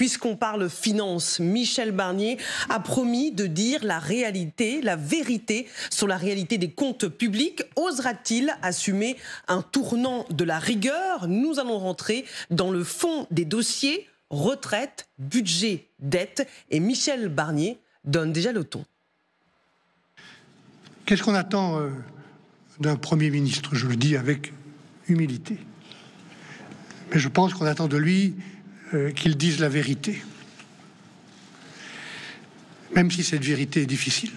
puisqu'on parle finance, Michel Barnier a promis de dire la réalité, la vérité sur la réalité des comptes publics. Osera-t-il assumer un tournant de la rigueur Nous allons rentrer dans le fond des dossiers retraite, budget, dette. Et Michel Barnier donne déjà le ton. Qu'est-ce qu'on attend euh, d'un Premier ministre Je le dis avec humilité. Mais je pense qu'on attend de lui euh, qu'ils disent la vérité, même si cette vérité est difficile.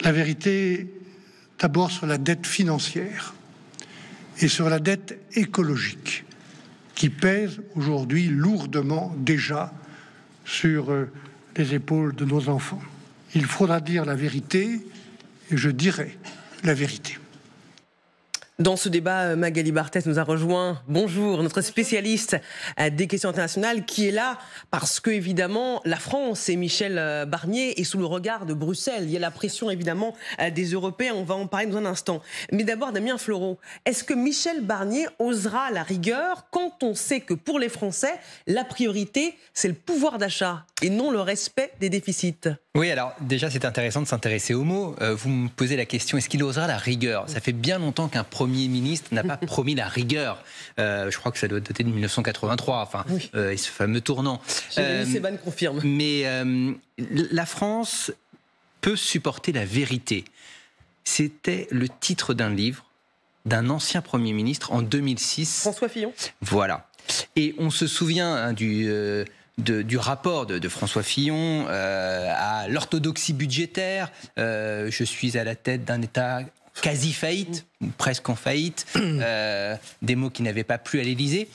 La vérité d'abord sur la dette financière et sur la dette écologique qui pèse aujourd'hui lourdement déjà sur euh, les épaules de nos enfants. Il faudra dire la vérité et je dirai la vérité. Dans ce débat, euh, Magali Barthès nous a rejoint. Bonjour, notre spécialiste euh, des questions internationales qui est là parce que, évidemment, la France et Michel euh, Barnier est sous le regard de Bruxelles. Il y a la pression, évidemment, des Européens. On va en parler dans un instant. Mais d'abord, Damien Floreau, est-ce que Michel Barnier osera la rigueur quand on sait que pour les Français, la priorité, c'est le pouvoir d'achat et non le respect des déficits oui, alors déjà c'est intéressant de s'intéresser aux mots. Euh, vous me posez la question, est-ce qu'il osera la rigueur Ça fait bien longtemps qu'un Premier ministre n'a pas promis la rigueur. Euh, je crois que ça doit dater de 1983, enfin, euh, et ce fameux tournant. confirme. Mais la France peut supporter la vérité. C'était le titre d'un livre d'un ancien Premier ministre en 2006. François Fillon Voilà. Et on se souvient hein, du du rapport de, François Fillon euh, à l'orthodoxie budgétaire. Euh, je suis à la tête d'un État quasi faillite, presque en faillite, euh, des mots qui n'avaient pas plu à l'Élysée.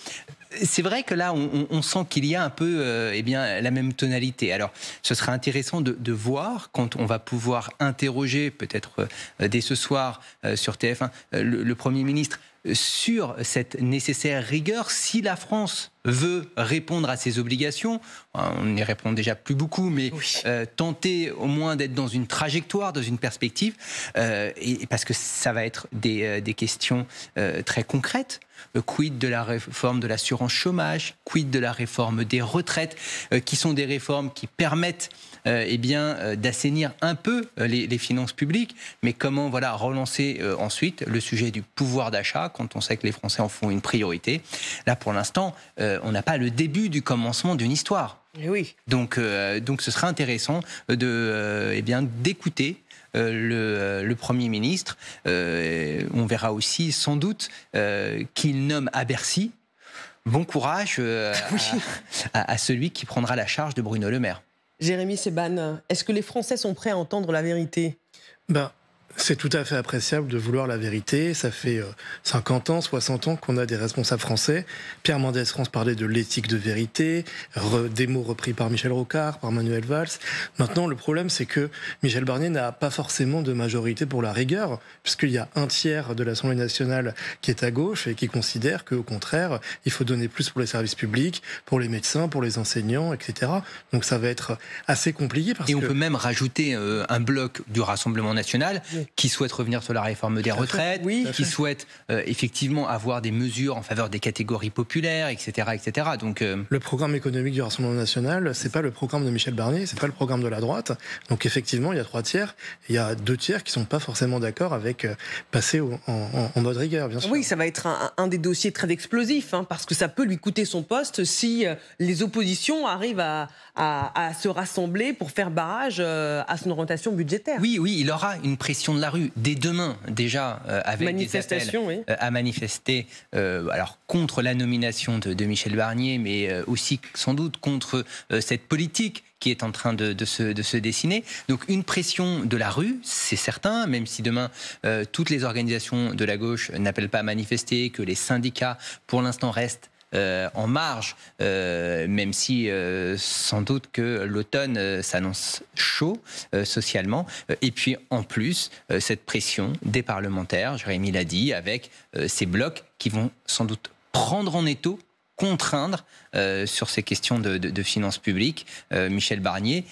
C'est vrai que là, on, sent qu'il y a un peu eh bien, la même tonalité. Alors, ce serait intéressant de, voir, quand on va pouvoir interroger, peut-être dès ce soir sur TF1, le Premier ministre, sur cette nécessaire rigueur, si la France veut répondre à ses obligations, on n'y répond déjà plus beaucoup, mais euh, tenter au moins d'être dans une trajectoire, dans une perspective, euh, et, parce que ça va être des, euh, questions très concrètes. Quid de la réforme de l'assurance chômage, quid de la réforme des retraites, qui sont des réformes qui permettent eh bien, d'assainir un peu les, les, finances publiques, mais comment voilà, relancer ensuite le sujet du pouvoir d'achat quand on sait que les Français en font une priorité. Là, pour l'instant, on n'a pas le début du commencement d'une histoire. Eh oui. Donc, euh, donc ce sera intéressant de, euh, eh bien, d'écouter euh, le, Premier ministre. on verra aussi sans doute qu'il nomme à Bercy. Bon courage à, celui qui prendra la charge de Bruno Le Maire. Jérémy Seban, est-ce que les Français sont prêts à entendre la vérité ben, c'est tout à fait appréciable de vouloir la vérité. Ça fait 50 euh, ans, 60 ans qu'on a des responsables français. Pierre Mendès France parlait de l'éthique de vérité, des mots repris par Michel Rocard, par Manuel Valls. Maintenant, le problème, c'est que Michel Barnier n'a pas forcément de majorité pour la rigueur, puisqu'il y a un tiers de l'Assemblée nationale qui est à gauche et qui considère qu'au contraire, il faut donner plus pour les services publics, pour les médecins, pour les enseignants, etc. Donc ça va être assez compliqué. Parce et on peut même rajouter euh, un bloc du Rassemblement national qui souhaitent revenir sur la réforme des retraites, qui souhaitent euh, effectivement avoir des mesures en faveur des catégories populaires, etc. etc. Donc, euh, Le programme économique du Rassemblement national, c'est pas le programme de Michel Barnier, c'est pas le programme de la droite. Donc effectivement, il y a trois tiers, il y a deux tiers qui sont pas forcément d'accord avec euh, passer en, mode rigueur, bien sûr. Oui, ça va être un, des dossiers très explosifs, hein, parce que ça peut lui coûter son poste si les oppositions arrivent à, à se rassembler pour faire barrage à son orientation budgétaire. Oui, oui, il aura une pression de la rue dès demain déjà euh, avec des appels euh, à manifester euh, alors contre la nomination de, Michel Barnier, mais aussi sans doute contre cette politique qui est en train de, se, de, se, dessiner. Donc une pression de la rue, c'est certain, même si demain toutes les organisations de la gauche n'appellent pas à manifester, que les syndicats pour l'instant restent euh, en marge, euh, même si euh, sans doute que l'automne s'annonce chaud socialement. Et puis en plus, cette pression des parlementaires, Jérémy l'a dit, avec ces blocs qui vont sans doute prendre en étau contraindre sur ces questions de, finances publiques Michel Barnier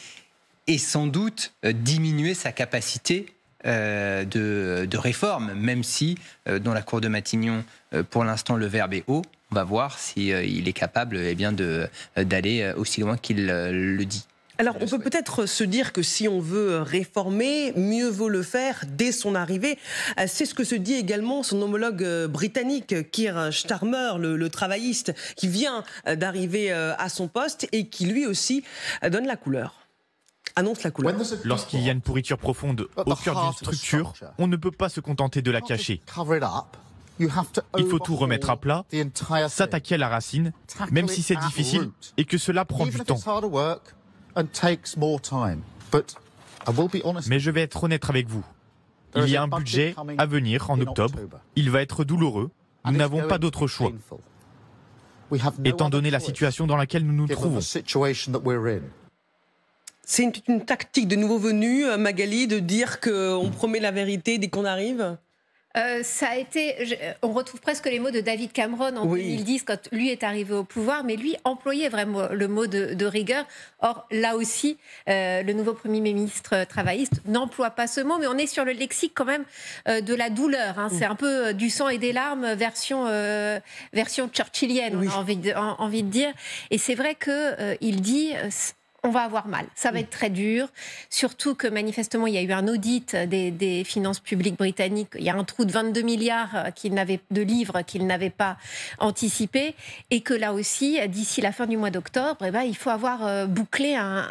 et sans doute diminuer sa capacité de, réforme, même si dans la Cour de Matignon, pour l'instant, le verbe est haut, on va voir s'il si, euh, est capable eh bien, de, euh, d'aller euh, aussi loin qu'il le dit. Alors, on peut peut-être se dire que si on veut réformer, mieux vaut le faire dès son arrivée. C'est ce que se dit également son homologue britannique, Keir Starmer, le, le travailliste, qui vient d'arriver à son poste et qui lui aussi donne la couleur annonce la couleur. Lorsqu'il y a une pourriture profonde au cœur d'une structure, on ne peut pas se contenter de la cacher. Il faut tout remettre à plat, s'attaquer à la racine, même si c'est difficile et que cela prend du temps. Mais je vais être honnête avec vous. Il y a un budget à venir en octobre. Il va être douloureux. Nous n'avons pas d'autre choix. Étant donné la situation dans laquelle nous nous trouvons. C'est une, tactique de nouveau venu, euh, Magali, de dire qu'on promet la vérité dès qu'on arrive euh, ça a été. on retrouve presque les mots de David Cameron en 2010 quand lui est arrivé au pouvoir, mais lui employait vraiment le mot de, rigueur. Or, là aussi, euh, le nouveau Premier ministre euh, travailliste n'emploie pas ce mot, mais on est sur le lexique quand même de la douleur. Hein. C'est mm. un peu du sang et des larmes version, version churchillienne, envie de, envie de dire. Et c'est vrai qu'il dit on va avoir mal. Ça va mm. être très dur, surtout que manifestement, il y a eu un audit des, finances publiques britanniques. Il y a un trou de 22 milliards euh, de livres qu'ils n'avaient pas anticipé. Et que là aussi, euh, d'ici la fin du mois d'octobre, eh ben, il faut avoir euh, bouclé un,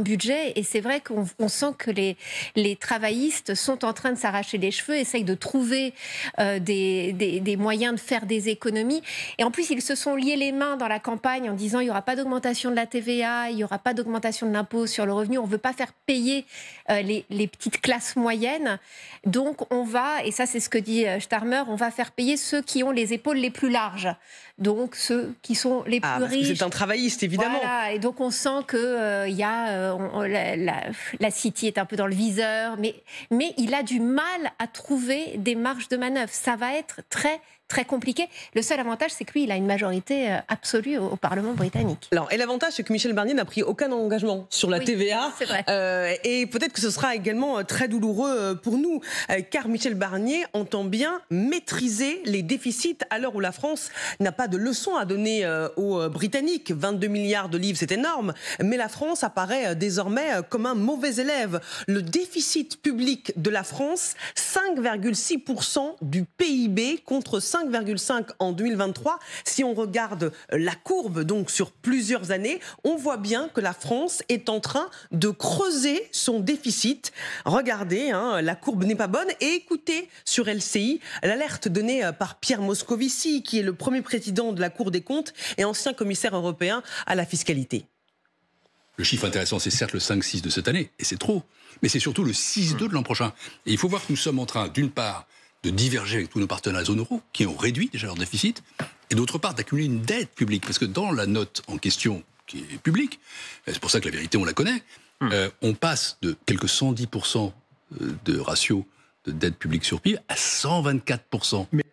budget. Et c'est vrai qu'on sent que les, les travaillistes sont en train de s'arracher les cheveux, essayent de trouver des, des moyens de faire des économies. Et en plus, ils se sont liés les mains dans la campagne en disant il n'y aura pas d'augmentation de la TVA, il n'y aura pas d'augmentation augmentation de l'impôt sur le revenu. On ne veut pas faire payer euh, les, petites classes moyennes. Donc on va, et ça c'est ce que dit euh, Starmer, on va faire payer ceux qui ont les épaules les plus larges. Donc ceux qui sont les ah, plus riches. c'est un travailliste évidemment. Voilà, et donc on sent que euh, il y a, la, la, City est un peu dans le viseur, mais, mais il a du mal à trouver des marges de manœuvre. Ça va être très très compliqué. Le seul avantage, c'est qu'il a une majorité euh, absolue au, Parlement britannique. Alors, et l'avantage, c'est que Michel Barnier n'a pris aucun engagement sur la TVA. TVA. Vrai. Euh, et peut-être que ce sera également euh, très douloureux pour nous, car Michel Barnier entend bien maîtriser les déficits à l'heure où la France n'a pas de leçon à donner aux Britanniques. 22 milliards de livres, c'est énorme, mais la France apparaît désormais comme un mauvais élève. Le déficit public de la France, 5,6% du PIB contre 5 5,5 en 2023. Si on regarde la courbe, donc sur plusieurs années, on voit bien que la France est en train de creuser son déficit. Regardez, hein, la courbe n'est pas bonne. Et écoutez sur LCI l'alerte donnée euh, par Pierre Moscovici, qui est le premier président de la Cour des comptes et ancien commissaire européen à la fiscalité. Le chiffre intéressant, c'est certes le 5,6 de cette année, et c'est trop, mais c'est surtout le 6,2 de l'an prochain. Et il faut voir que nous sommes en train, d'une part, de diverger avec tous nos partenaires à la zone euro, qui ont réduit déjà leur déficit, et d'autre part d'accumuler une dette publique, parce que dans la note en question, qui est publique, euh, c'est pour ça que la vérité, on la connaît, hmm. euh, on passe de quelques 110% euh, de ratio de dette publique sur PIB à 124%. Mais...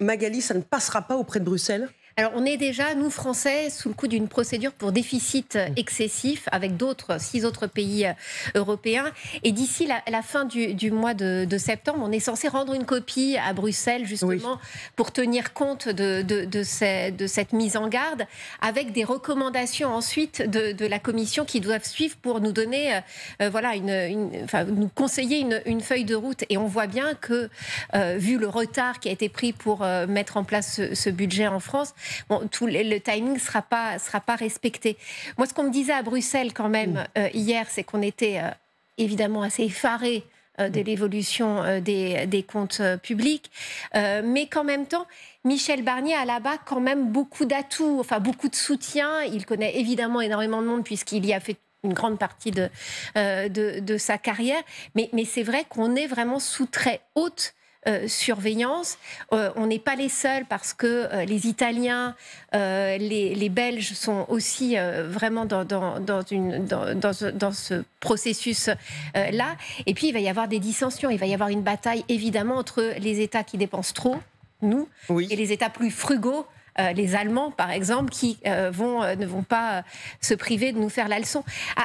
Magali, ça ne passera pas auprès de Bruxelles alors, on est déjà, nous, Français, sous le coup d'une procédure pour déficit excessif avec d'autres, six autres pays euh, européens. Et d'ici la, fin du, mois de, septembre, on est censé rendre une copie à Bruxelles, justement, pour tenir compte de, cette mise en garde, avec des recommandations ensuite de, la Commission qui doivent suivre pour nous donner, euh, euh, voilà, nous conseiller une, feuille de route. Et on voit bien que, vu le retard qui a été pris pour mettre en place ce budget en France, tout le, timing ne sera pas, respecté. Moi, ce qu'on me disait à Bruxelles quand même mm. euh, hier, c'est qu'on était euh, évidemment assez effaré euh, de mm. l'évolution des, comptes publics, mais qu'en même temps, Michel Barnier a là-bas quand même beaucoup d'atouts, enfin beaucoup de soutien. Il connaît évidemment énormément de monde puisqu'il y a fait une grande partie de, sa carrière, mais c'est vrai qu'on est vraiment sous très haute euh, surveillance. Euh, on n'est pas les seuls parce que euh, les Italiens, les, Belges sont aussi vraiment dans, ce, processus-là. Et puis, il va y avoir des dissensions, il va y avoir une bataille évidemment entre les États qui dépensent trop, nous, et les États plus frugaux. Euh, les Allemands, par exemple, qui euh, euh, ne vont pas se priver de nous faire la leçon.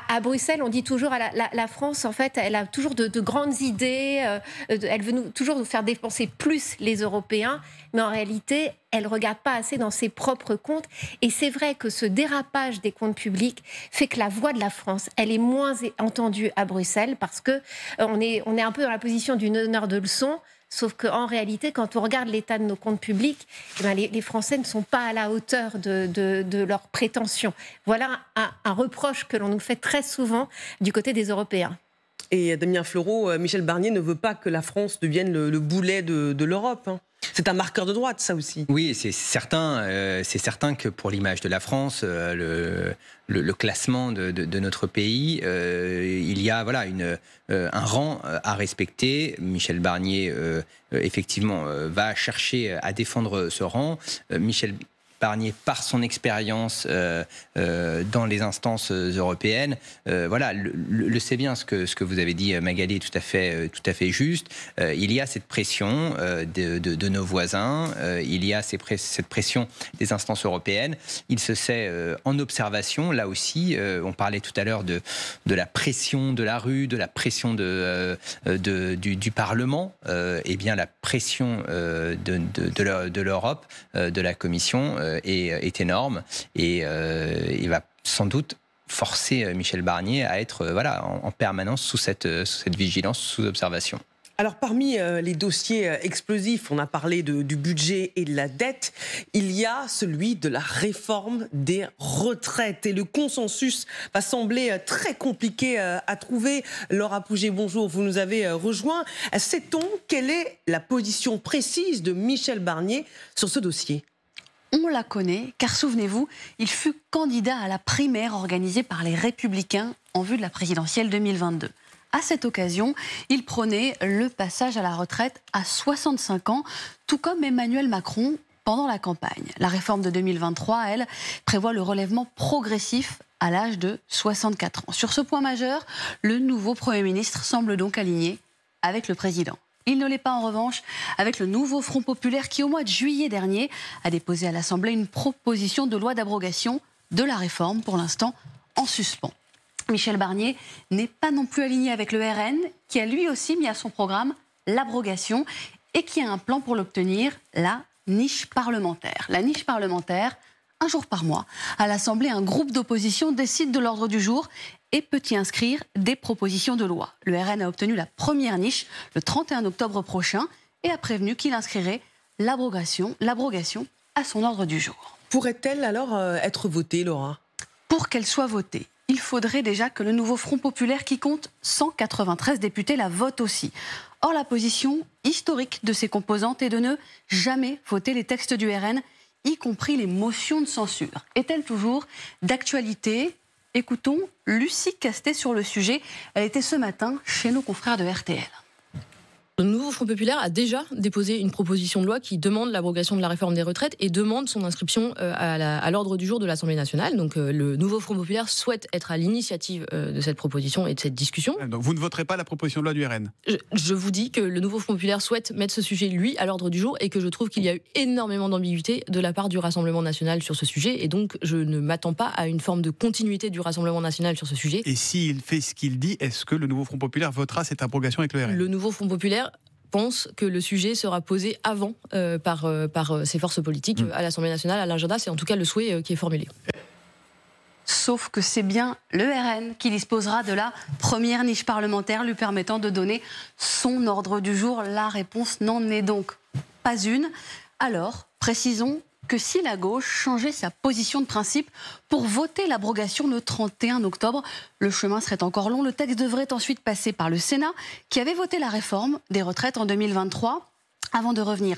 À, Bruxelles, on dit toujours à la, France, en fait, elle a toujours de, grandes idées, elle veut toujours nous faire dépenser plus les Européens, mais en réalité, elle ne regarde pas assez dans ses propres comptes. Et c'est vrai que ce dérapage des comptes publics fait que la voix de la France, elle est moins entendue à Bruxelles parce qu'on est, est un peu dans la position d'une honneur de leçon Sauf qu'en réalité, quand on regarde l'état de nos comptes publics, eh ben, les, Français ne sont pas à la hauteur de, leurs prétentions. Voilà un, reproche que l'on nous fait très souvent du côté des Européens. Et Damien Fleureau, Michel Barnier ne veut pas que la France devienne le, boulet de, l'Europe. Hein c'est un marqueur de droite, ça aussi. Oui, c'est certain, euh, c'est certain que pour l'image de la France, euh, le, le, classement de, notre pays, euh, il y a voilà une, un rang à respecter. Michel Barnier, effectivement, va chercher à défendre ce rang. Michel épargné par son expérience euh, euh, dans les instances euh, européennes. voilà, le, sait bien ce que, ce que vous avez dit, Magali, est tout à fait, tout à fait juste. il y a cette pression de, nos voisins, il y a cette pression des instances européennes. Il se sait en observation, là aussi, on parlait tout à l'heure de, de la pression de la rue, de la pression de, du, du, Parlement, et bien la pression de, de l'Europe, de la Commission euh, euh, est, énorme et euh, il va sans doute forcer Michel Barnier à être voilà, en, permanence sous cette, sous cette vigilance, sous observation. Alors parmi les dossiers explosifs, on a parlé du budget et de la dette, il y a celui de la réforme des retraites. Et le consensus va sembler très compliqué à trouver. Laura Pouget, bonjour, vous nous avez rejoint. Sait-on quelle est la position précise de Michel Barnier sur ce dossier on la connaît, car souvenez-vous, il fut candidat à la primaire organisée par les Républicains en vue de la présidentielle 2022. À cette occasion, il prônait le passage à la retraite à 65 ans, tout comme Emmanuel Macron pendant la campagne. La réforme de 2023, elle, prévoit le relèvement progressif à l'âge de 64 ans. Sur ce point majeur, le nouveau Premier ministre semble donc aligné avec le président. Il ne l'est pas en revanche avec le nouveau Front populaire qui, au mois de juillet dernier, a déposé à l'Assemblée une proposition de loi d'abrogation de la réforme, pour l'instant en suspens. Michel Barnier n'est pas non plus aligné avec le RN, qui a lui aussi mis à son programme l'abrogation et qui a un plan pour l'obtenir, la niche parlementaire. La niche parlementaire, un jour par mois, à l'Assemblée, un groupe d'opposition décide de l'ordre du jour et peut y inscrire des propositions de loi. Le RN a obtenu la première niche le 31 octobre prochain et a prévenu qu'il inscrirait l'abrogation, l'abrogation à son ordre du jour. Pourrait-elle alors euh, être votée, Laura Pour qu'elle soit votée, il faudrait déjà que le nouveau Front populaire, qui compte 193 députés, la vote aussi. Or, la position historique de ses composantes est de ne jamais voter les textes du RN, y compris les motions de censure. Est-elle toujours d'actualité Écoutons Lucie Castet sur le sujet. Elle était ce matin chez nos confrères de RTL. Le nouveau Front populaire a déjà déposé une proposition de loi qui demande l'abrogation de la réforme des retraites et demande son inscription euh, à l'ordre du jour de l'Assemblée nationale. Donc euh, le nouveau Front populaire souhaite être à l'initiative euh, de cette proposition et de cette discussion. Ah, vous ne voterez pas la proposition de loi du RN je, vous dis que le nouveau Front populaire souhaite mettre ce sujet, lui, à l'ordre du jour et que je trouve qu'il y a eu énormément d'ambiguïté de la part du Rassemblement national sur ce sujet et donc je ne m'attends pas à une forme de continuité du Rassemblement national sur ce sujet. Et s'il fait ce qu'il dit, est-ce que le nouveau Front populaire votera cette abrogation avec le RN Le nouveau Front populaire pense que le sujet sera posé avant euh, par, ses euh, par euh, ces forces politiques mm. à l'Assemblée nationale, à l'agenda. C'est en tout cas le souhait qui est formulé. Sauf que c'est bien le RN qui disposera de la première niche parlementaire lui permettant de donner son ordre du jour. La réponse n'en est donc pas une. Alors, précisons que si la gauche changeait sa position de principe pour voter l'abrogation le 31 octobre, le chemin serait encore long. Le texte devrait ensuite passer par le Sénat, qui avait voté la réforme des retraites en 2023, avant de revenir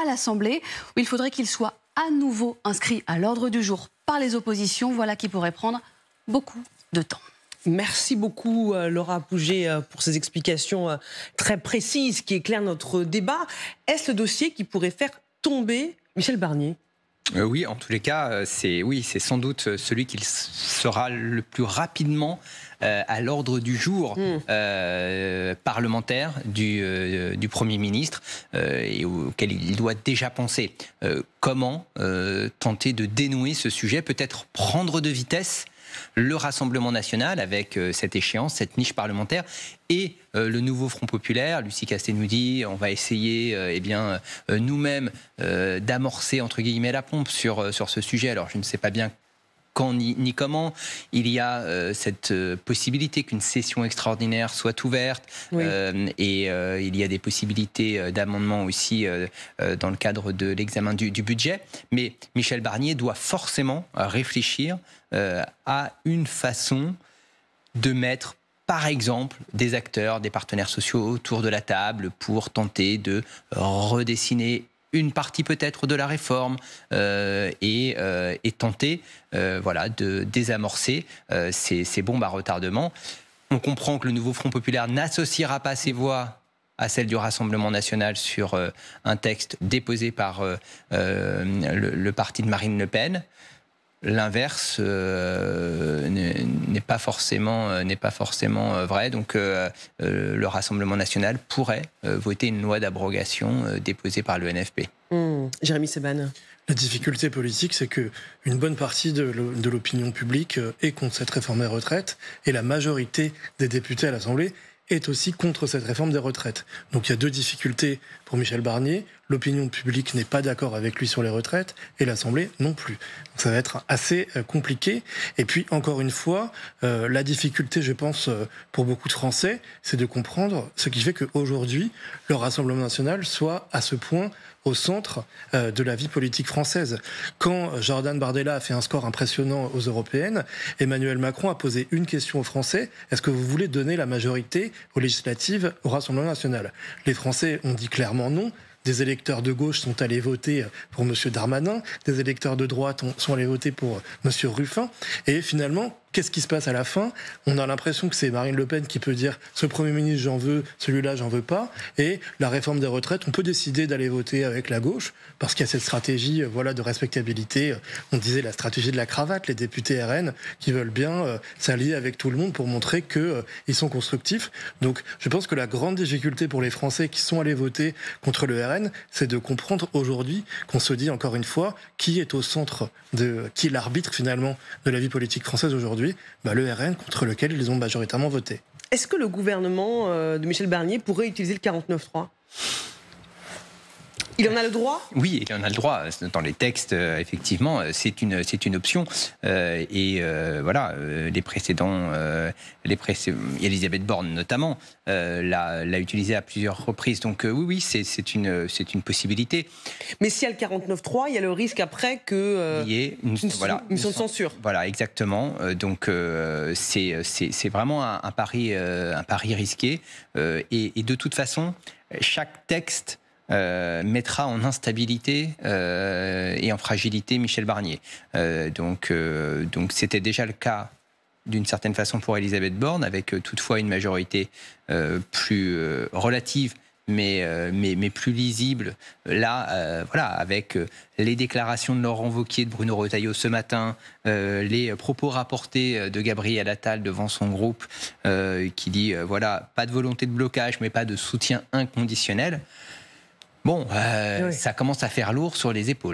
à l'Assemblée, où il faudrait qu'il soit à nouveau inscrit à l'ordre du jour par les oppositions. Voilà qui pourrait prendre beaucoup de temps. Merci beaucoup euh, Laura Pouget euh, pour ces explications euh, très précises qui éclairent notre débat. Est-ce le dossier qui pourrait faire tomber Michel Barnier euh, oui, en tous les cas, euh, c'est oui, c'est sans doute euh, celui qui sera le plus rapidement à l'ordre du jour hmm. parlementaire du, du, Premier ministre et auquel il doit déjà penser. comment tenter de dénouer ce sujet, peut-être prendre de vitesse le Rassemblement national avec euh, cette échéance, cette niche parlementaire et euh, le nouveau Front populaire. Lucie Casté nous dit on va essayer euh, eh bien nous-mêmes d'amorcer entre guillemets la pompe sur sur ce sujet. Alors je ne sais pas bien quand ni, comment. Il y a euh, cette euh, possibilité qu'une session extraordinaire soit ouverte euh, et il y a des possibilités d'amendement aussi dans le cadre de l'examen du, du, budget. Mais Michel Barnier doit forcément réfléchir à une façon de mettre par exemple des acteurs, des partenaires sociaux autour de la table pour tenter de redessiner une partie peut-être de la réforme euh, euh, et, tenter euh, voilà, de désamorcer ces, bombes à retardement. On comprend que le nouveau Front populaire n'associera pas ses voix à celle du Rassemblement national sur un texte déposé par le, parti de Marine Le Pen l'inverse euh, n'est pas forcément euh, n'est pas forcément euh, vrai. Donc le Rassemblement national pourrait voter une loi d'abrogation déposée par le NFP. Hmm. Jérémy Seban. La difficulté politique, c'est que une bonne partie de l'opinion publique est contre cette réforme des retraites et la majorité des députés à l'Assemblée est aussi contre cette réforme des retraites. Donc il y a deux difficultés pour Michel Barnier. L'opinion publique n'est pas d'accord avec lui sur les retraites et l'Assemblée non plus. ça va être assez euh, compliqué. Et puis encore une fois, euh, la difficulté, je pense, euh, pour beaucoup de Français, c'est de comprendre ce qui fait qu'aujourd'hui, le Rassemblement national soit à ce point au centre euh, de la vie politique française. Quand Jordan Bardella a fait un score impressionnant aux européennes, Emmanuel Macron a posé une question aux Français est-ce que vous voulez donner la majorité aux législatives au Rassemblement national Les Français ont dit clairement non. Des électeurs de gauche sont allés voter pour M. Darmanin, des électeurs de droite sont allés voter pour M. Ruffin. Et finalement, Qu'est-ce qui se passe à la fin On a l'impression que c'est Marine Le Pen qui peut dire ce Premier ministre j'en veux, celui-là j'en veux pas. Et la réforme des retraites, on peut décider d'aller voter avec la gauche parce qu'il y a cette stratégie euh, voilà, de respectabilité. Euh, on disait la stratégie de la cravate, les députés RN qui veulent bien euh, s'allier avec tout le monde pour montrer qu'ils ils sont constructifs. Donc je pense que la grande difficulté pour les Français qui sont allés voter contre le RN, c'est de comprendre aujourd'hui qu'on se dit encore une fois qui est au centre de qui l'arbitre finalement de la vie politique française aujourd'hui. Bah, le RN contre lequel ils ont majoritairement voté. Est-ce que le gouvernement euh, de Michel Barnier pourrait utiliser le 49-3 il en a le droit Oui, il en a le droit. Dans les textes, euh, effectivement, euh, c'est une, c'est une option. Euh, et voilà, les précédents, les Elisabeth Borne notamment, l'a, l'a utilisé à plusieurs reprises. Donc oui, oui, c'est, c'est, une, c'est une possibilité. Mais s'il y a le 49.3, il y a le risque après que... il y ait une, voilà, censure. Voilà, exactement. donc c'est, c'est, c'est vraiment un, pari, un pari risqué. Et, et, de toute façon, chaque texte euh, mettra en instabilité euh, et en fragilité Michel Barnier. Euh, donc, donc c'était déjà le cas d'une certaine façon pour Elisabeth Borne, avec toutefois une majorité plus relative. Mais, mais, mais, plus lisible, là, voilà, avec les déclarations de Laurent Vauquier, de Bruno Retailleau ce matin, les propos rapportés de Gabriel Attal devant son groupe, qui dit, voilà, pas de volonté de blocage, mais pas de soutien inconditionnel. Bon, euh, ça commence à faire lourd sur les épaules.